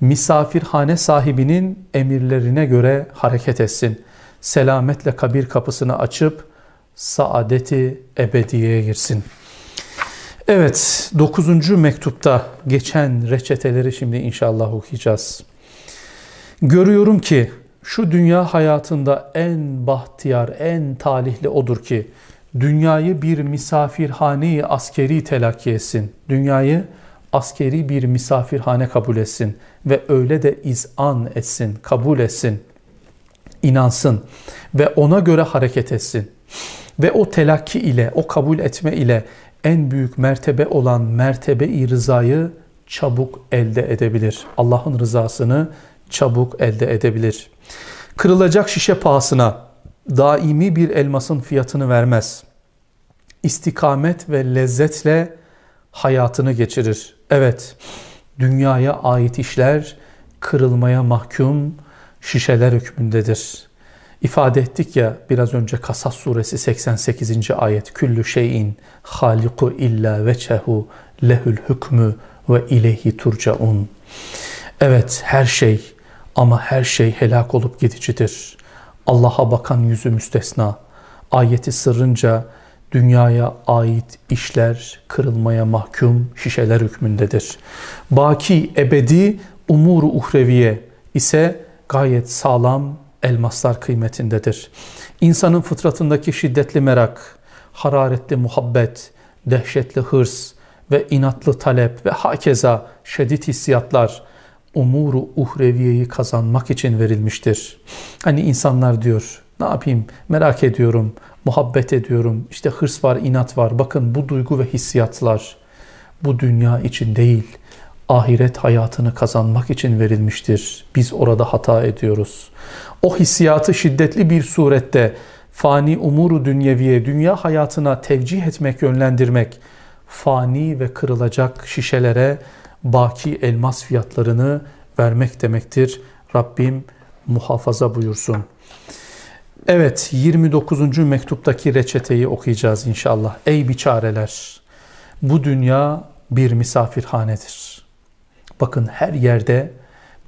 misafirhane sahibinin emirlerine göre hareket etsin. Selametle kabir kapısını açıp saadeti ebediye girsin.'' Evet, dokuzuncu mektupta geçen reçeteleri şimdi inşallah okuyacağız. Görüyorum ki şu dünya hayatında en bahtiyar, en talihli odur ki dünyayı bir misafirhane askeri telakki etsin. Dünyayı askeri bir misafirhane kabul etsin ve öyle de izan etsin, kabul etsin, inansın ve ona göre hareket etsin. Ve o telakki ile, o kabul etme ile en büyük mertebe olan mertebe-i rızayı çabuk elde edebilir. Allah'ın rızasını çabuk elde edebilir. Kırılacak şişe pahasına daimi bir elmasın fiyatını vermez. İstikamet ve lezzetle hayatını geçirir. Evet, dünyaya ait işler kırılmaya mahkum şişeler hükmündedir ifade ettik ya biraz önce Kasas suresi 88. ayet küllü şeyin haliku illa veçehu lehül hükmü ve ileyhi turcaun. Evet her şey ama her şey helak olup gidicidir. Allah'a bakan yüzü müstesna. Ayeti sırrınca dünyaya ait işler kırılmaya mahkum şişeler hükmündedir. Baki ebedi umur uhreviye ise gayet sağlam elmaslar kıymetindedir. İnsanın fıtratındaki şiddetli merak, hararetli muhabbet, dehşetli hırs ve inatlı talep ve hakeza şiddet hissiyatlar umuru uhreviyeyi kazanmak için verilmiştir. Hani insanlar diyor ne yapayım merak ediyorum, muhabbet ediyorum, işte hırs var, inat var. Bakın bu duygu ve hissiyatlar bu dünya için değil, ahiret hayatını kazanmak için verilmiştir. Biz orada hata ediyoruz o hissiyatı şiddetli bir surette fani umuru dünyeviye, dünya hayatına tevcih etmek, yönlendirmek, fani ve kırılacak şişelere baki elmas fiyatlarını vermek demektir. Rabbim muhafaza buyursun. Evet 29. mektuptaki reçeteyi okuyacağız inşallah. Ey biçareler! Bu dünya bir misafirhanedir. Bakın her yerde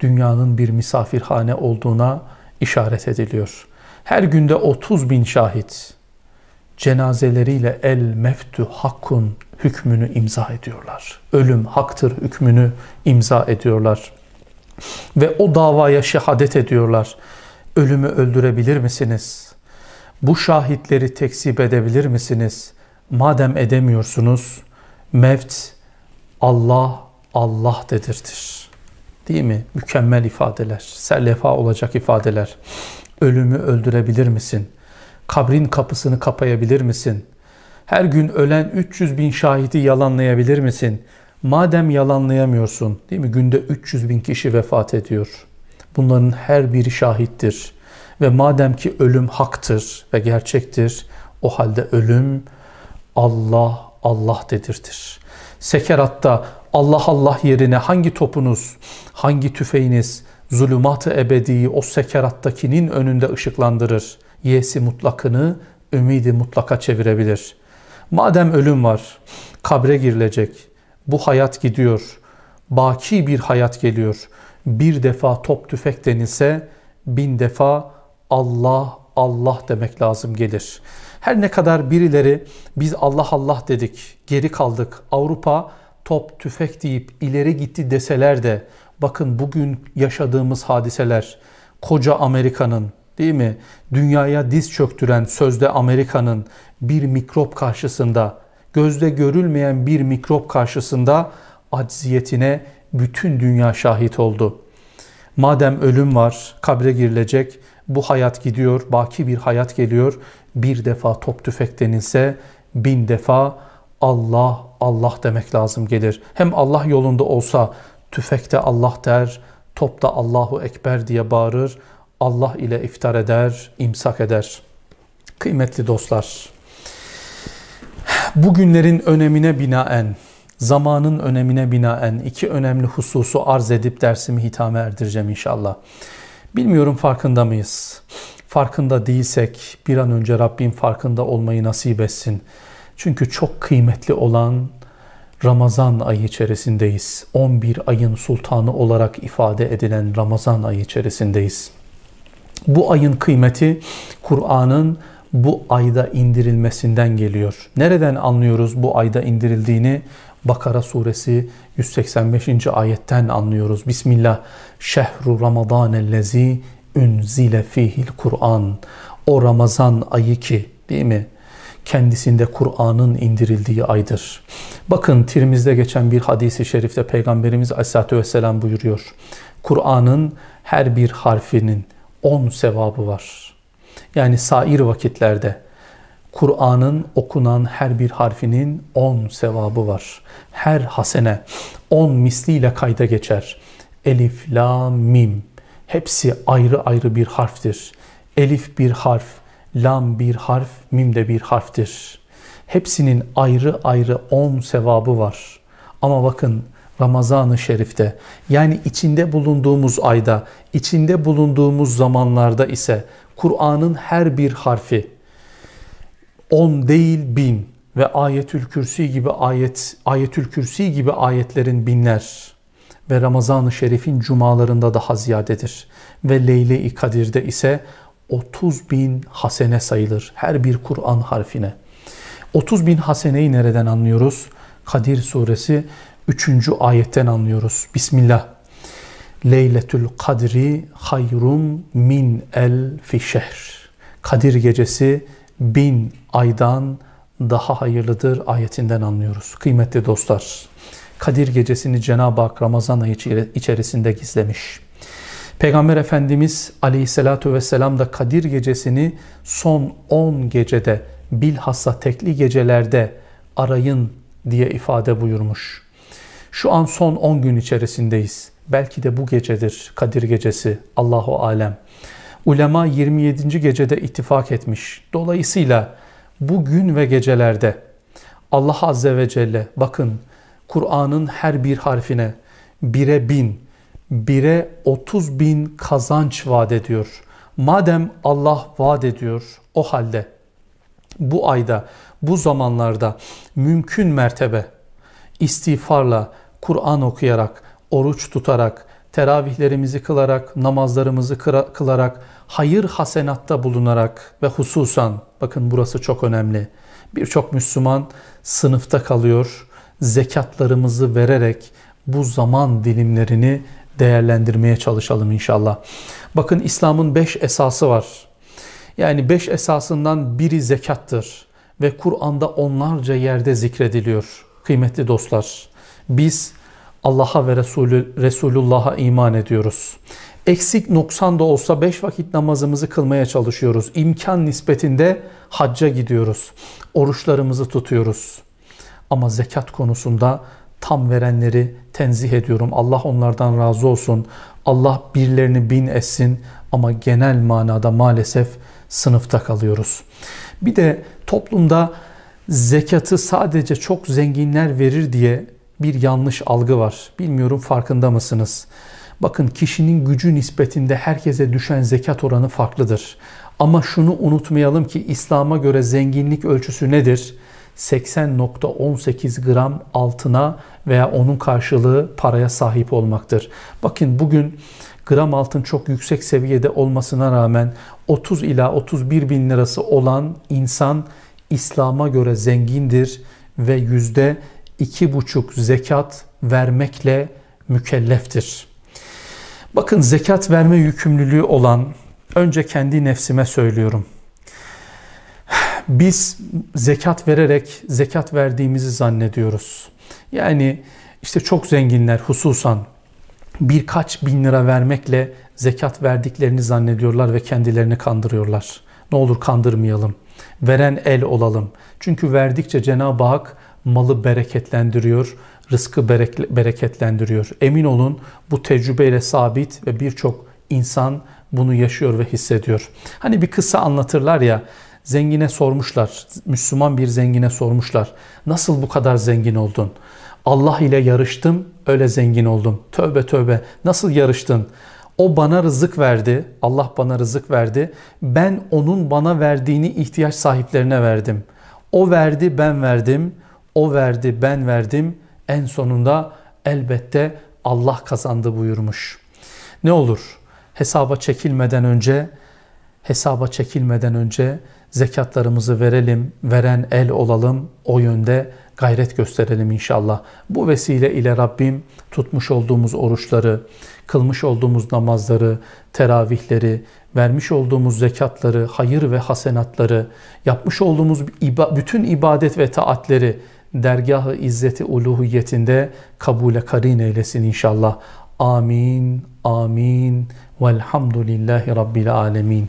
dünyanın bir misafirhane olduğuna işaret ediliyor. Her günde 30 bin şahit cenazeleriyle el meftu hakkun hükmünü imza ediyorlar. Ölüm haktır hükmünü imza ediyorlar. Ve o davaya şehadet ediyorlar. Ölümü öldürebilir misiniz? Bu şahitleri tekzip edebilir misiniz? Madem edemiyorsunuz, mevt Allah Allah dedirtir. Değil mi? Mükemmel ifadeler, serlefa olacak ifadeler. Ölümü öldürebilir misin? Kabrin kapısını kapayabilir misin? Her gün ölen 300 bin şahidi yalanlayabilir misin? Madem yalanlayamıyorsun, değil mi? Günde 300 bin kişi vefat ediyor. Bunların her biri şahittir. Ve madem ki ölüm haktır ve gerçektir, o halde ölüm Allah, Allah dedirtir. Sekeratta Allah Allah yerine hangi topunuz, hangi tüfeğiniz zulümat-ı ebediyi o sekerattakinin önünde ışıklandırır. Yesi mutlakını ümidi mutlaka çevirebilir. Madem ölüm var, kabre girilecek, bu hayat gidiyor, baki bir hayat geliyor. Bir defa top tüfek denilse bin defa Allah Allah demek lazım gelir. Her ne kadar birileri biz Allah Allah dedik, geri kaldık. Avrupa top, tüfek deyip ileri gitti deseler de bakın bugün yaşadığımız hadiseler koca Amerika'nın değil mi? Dünyaya diz çöktüren sözde Amerika'nın bir mikrop karşısında, gözde görülmeyen bir mikrop karşısında acziyetine bütün dünya şahit oldu. Madem ölüm var, kabre girilecek, bu hayat gidiyor, baki bir hayat geliyor. Bir defa top tüfek denilse bin defa Allah, Allah demek lazım gelir. Hem Allah yolunda olsa tüfekte Allah der, topta Allahu Ekber diye bağırır, Allah ile iftar eder, imsak eder. Kıymetli dostlar, bugünlerin önemine binaen, zamanın önemine binaen iki önemli hususu arz edip dersimi hitame erdireceğim inşallah. Bilmiyorum farkında mıyız? Farkında değilsek bir an önce Rabbim farkında olmayı nasip etsin. Çünkü çok kıymetli olan Ramazan ayı içerisindeyiz. 11 ayın sultanı olarak ifade edilen Ramazan ayı içerisindeyiz. Bu ayın kıymeti Kur'an'ın bu ayda indirilmesinden geliyor. Nereden anlıyoruz bu ayda indirildiğini? Bakara suresi 185. ayetten anlıyoruz. Bismillah. Şehru Ramazanellezi unzile fihil Kur'an. O Ramazan ayı ki değil mi? kendisinde Kur'an'ın indirildiği aydır. Bakın Tirmiz'de geçen bir hadisi şerifte Peygamberimiz Aleyhisselatü Vesselam buyuruyor. Kur'an'ın her bir harfinin on sevabı var. Yani sair vakitlerde Kur'an'ın okunan her bir harfinin on sevabı var. Her hasene on misliyle kayda geçer. Elif, la, mim. Hepsi ayrı ayrı bir harftir. Elif bir harf, lam bir harf, mim de bir harftir. Hepsinin ayrı ayrı on sevabı var. Ama bakın Ramazan-ı Şerif'te yani içinde bulunduğumuz ayda, içinde bulunduğumuz zamanlarda ise Kur'an'ın her bir harfi on değil bin ve Ayetül Kürsi gibi ayet Ayetül Kürsi gibi ayetlerin binler ve Ramazan-ı Şerif'in cumalarında daha ziyadedir. Ve Leyle-i Kadir'de ise 30 bin hasene sayılır her bir Kur'an harfine. 30 bin haseneyi nereden anlıyoruz? Kadir suresi 3. ayetten anlıyoruz. Bismillah. Leyletül kadri hayrun min el fişehr. Kadir gecesi bin aydan daha hayırlıdır ayetinden anlıyoruz. Kıymetli dostlar, Kadir gecesini Cenab-ı Hak Ramazan ayı içerisinde gizlemiş. Peygamber Efendimiz aleyhissalatu vesselam da Kadir gecesini son 10 gecede bilhassa tekli gecelerde arayın diye ifade buyurmuş. Şu an son 10 gün içerisindeyiz. Belki de bu gecedir Kadir gecesi Allahu alem. Ulema 27. gecede ittifak etmiş. Dolayısıyla bu gün ve gecelerde Allah Azze ve Celle bakın Kur'an'ın her bir harfine bire bin bire 30 bin kazanç vaat ediyor. Madem Allah vaat ediyor o halde bu ayda bu zamanlarda mümkün mertebe istiğfarla, Kur'an okuyarak, oruç tutarak, teravihlerimizi kılarak, namazlarımızı kılarak, hayır hasenatta bulunarak ve hususan bakın burası çok önemli. Birçok Müslüman sınıfta kalıyor. Zekatlarımızı vererek bu zaman dilimlerini değerlendirmeye çalışalım inşallah. Bakın İslam'ın beş esası var. Yani beş esasından biri zekattır ve Kur'an'da onlarca yerde zikrediliyor. Kıymetli dostlar, biz Allah'a ve Resulü, Resulullah'a iman ediyoruz. Eksik noksan da olsa beş vakit namazımızı kılmaya çalışıyoruz. İmkan nispetinde hacca gidiyoruz. Oruçlarımızı tutuyoruz. Ama zekat konusunda tam verenleri tenzih ediyorum. Allah onlardan razı olsun. Allah birlerini bin etsin ama genel manada maalesef sınıfta kalıyoruz. Bir de toplumda zekatı sadece çok zenginler verir diye bir yanlış algı var. Bilmiyorum farkında mısınız? Bakın kişinin gücü nispetinde herkese düşen zekat oranı farklıdır. Ama şunu unutmayalım ki İslam'a göre zenginlik ölçüsü nedir? 80.18 gram altına veya onun karşılığı paraya sahip olmaktır. Bakın bugün gram altın çok yüksek seviyede olmasına rağmen 30 ila 31 bin lirası olan insan İslam'a göre zengindir ve yüzde iki buçuk zekat vermekle mükelleftir. Bakın zekat verme yükümlülüğü olan önce kendi nefsime söylüyorum. Biz zekat vererek zekat verdiğimizi zannediyoruz. Yani işte çok zenginler hususan birkaç bin lira vermekle zekat verdiklerini zannediyorlar ve kendilerini kandırıyorlar. Ne olur kandırmayalım. Veren el olalım. Çünkü verdikçe Cenab-ı Hak malı bereketlendiriyor, rızkı bereketlendiriyor. Emin olun bu tecrübeyle sabit ve birçok insan bunu yaşıyor ve hissediyor. Hani bir kısa anlatırlar ya Zengine sormuşlar, Müslüman bir zengine sormuşlar. Nasıl bu kadar zengin oldun? Allah ile yarıştım, öyle zengin oldum. Tövbe tövbe, nasıl yarıştın? O bana rızık verdi, Allah bana rızık verdi. Ben onun bana verdiğini ihtiyaç sahiplerine verdim. O verdi, ben verdim. O verdi, ben verdim. En sonunda elbette Allah kazandı buyurmuş. Ne olur hesaba çekilmeden önce hesaba çekilmeden önce zekatlarımızı verelim, veren el olalım, o yönde gayret gösterelim inşallah. Bu vesile ile Rabbim tutmuş olduğumuz oruçları, kılmış olduğumuz namazları, teravihleri, vermiş olduğumuz zekatları, hayır ve hasenatları, yapmış olduğumuz bütün ibadet ve taatleri dergahı izzeti uluhiyetinde kabule karin eylesin inşallah. Amin, amin. Velhamdülillahi Rabbil alemin.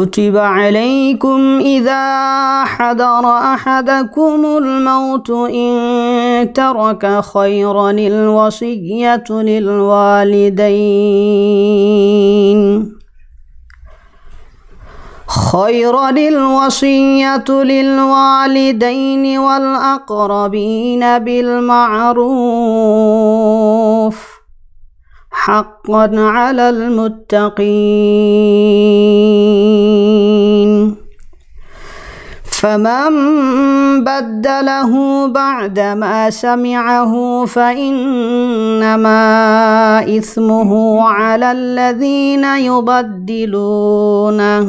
كتب عليكم إذا حضر أحدكم الموت إن ترك خيرا الوصية للوالدين خيرا الوصية للوالدين والأقربين بالمعروف حقا على المتقين فمن بدله بعد ما سمعه فانما اثمه على الذين يبدلونه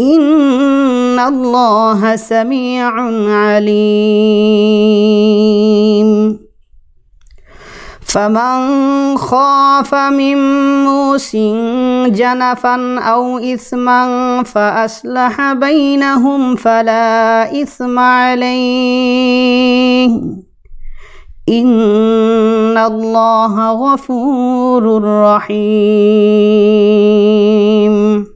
ان الله سميع عليم فمن خاف من موس جنفا أو إثما فأصلح بينهم فلا إثم عليه إن الله غفور رحيم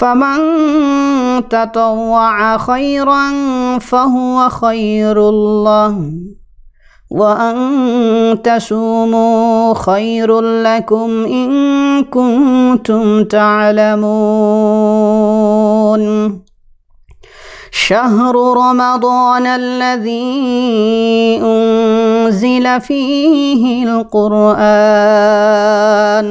فمن تطوع خيرا فهو خير الله وأن تسوموا خير لكم إن كنتم تعلمون شهر رمضان الذي أنزل فيه القرآن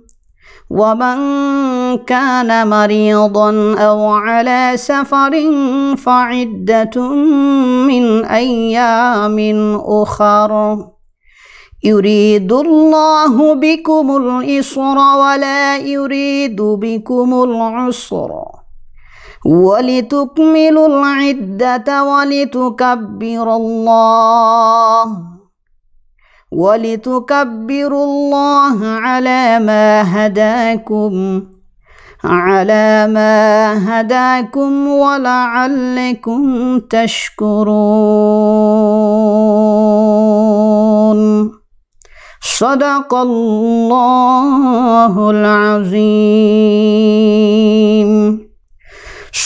ومن كان مريضا او على سفر فعده من ايام اخر يريد الله بكم الاسر ولا يريد بكم العسر ولتكملوا العدة ولتكبروا الله ولتكبروا الله على ما هداكم على ما هداكم ولعلكم تشكرون صدق الله العظيم